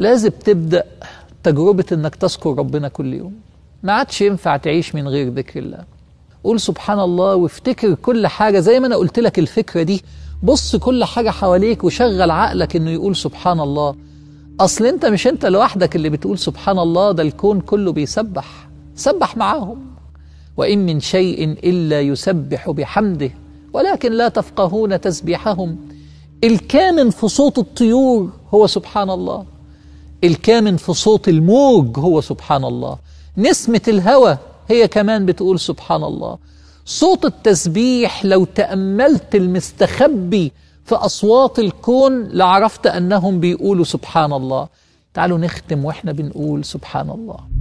لازم تبدأ تجربة إنك تذكر ربنا كل يوم ما عادش ينفع تعيش من غير ذكر الله قول سبحان الله وافتكر كل حاجة زي ما أنا قلت لك الفكرة دي بص كل حاجة حواليك وشغل عقلك إنه يقول سبحان الله أصل أنت مش أنت لوحدك اللي بتقول سبحان الله ده الكون كله بيسبح سبح معاهم وإن من شيء إلا يسبح بحمده ولكن لا تفقهون تسبيحهم الكامن في صوت الطيور هو سبحان الله الكامن في صوت الموج هو سبحان الله نسمة الهوى هي كمان بتقول سبحان الله صوت التسبيح لو تأملت المستخبي في أصوات الكون لعرفت أنهم بيقولوا سبحان الله تعالوا نختم وإحنا بنقول سبحان الله